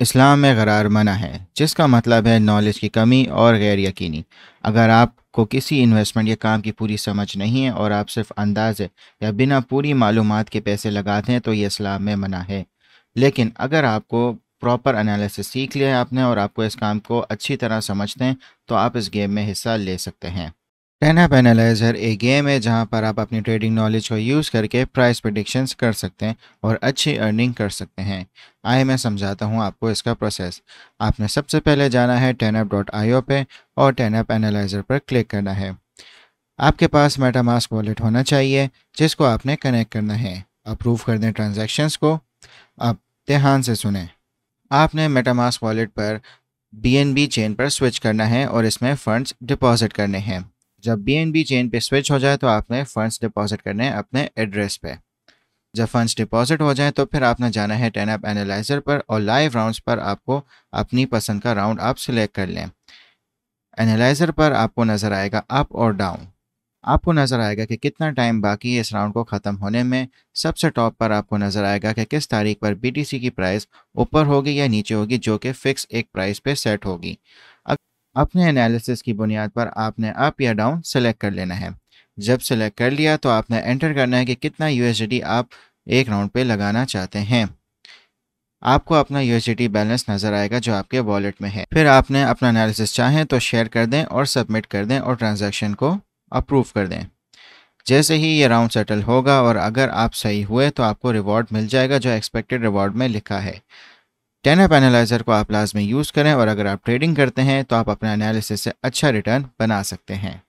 इस्लाम में गरार मना है जिसका मतलब है नॉलेज की कमी और गैर यकीनी अगर आपको किसी इन्वेस्टमेंट या काम की पूरी समझ नहीं है और आप सिर्फ अंदाजे या बिना पूरी मालूम के पैसे लगाते हैं तो ये इस्लाम में मना है लेकिन अगर आपको प्रॉपर एनालिसिस सीख लिया है आपने और आपको इस काम को अच्छी तरह समझते हैं तो आप इस गेम में हिस्सा ले सकते हैं टेना पैनालाइजर एक गेम है जहां पर आप अपनी ट्रेडिंग नॉलेज को यूज़ करके प्राइस प्रडिक्शंस कर सकते हैं और अच्छी अर्निंग कर सकते हैं आए मैं समझाता हूं आपको इसका प्रोसेस आपने सबसे पहले जाना है टेनअप डॉट आई पे और टेनअप एनालाइजर पर क्लिक करना है आपके पास मेटामास्क वॉलेट होना चाहिए जिसको आपने कनेक्ट करना है अप्रूव कर दें ट्रांजेक्शन्स को अब ध्यान से सुने आपने मेटामास्क वॉलेट पर बी चेन पर स्विच करना है और इसमें फ़ंड्स डिपॉजिट करने हैं जब बी चेन पे स्विच हो जाए तो आपने फंड्स डिपॉजिट करने हैं अपने एड्रेस पे जब फंड्स डिपॉजिट हो जाए तो फिर आपने जाना है टेन ऐप एनालाइजर पर और लाइव राउंड्स पर आपको अपनी पसंद का राउंड आप सिलेक्ट कर लें एनालाइजर पर आपको नज़र आएगा अप और डाउन आपको नज़र आएगा कि कितना टाइम बाकी है इस राउंड को ख़त्म होने में सबसे टॉप पर आपको नज़र आएगा कि किस तारीख पर बीटीसी की प्राइस ऊपर होगी या नीचे होगी जो कि फ़िक्स एक प्राइस पे सेट होगी अपने एनालिसिस की बुनियाद पर आपने अप या डाउन सेलेक्ट कर लेना है जब सेलेक्ट कर लिया तो आपने एंटर करना है कि कितना यूएसडी आप एक राउंड पे लगाना चाहते हैं आपको अपना यूएसडी बैलेंस नज़र आएगा जो आपके वॉलेट में है फिर आपने अपना एनालिसिस चाहें तो शेयर कर दें और सबमिट कर दें और ट्रांजेक्शन को अप्रूव कर दें जैसे ही ये राउंड सेटल होगा और अगर आप सही हुए तो आपको रिवॉर्ड मिल जाएगा जो एक्सपेक्टेड रिवॉर्ड में लिखा है टेन एनालाइजर को आप लाजमी यूज़ करें और अगर आप ट्रेडिंग करते हैं तो आप अपने एनालिसिस से अच्छा रिटर्न बना सकते हैं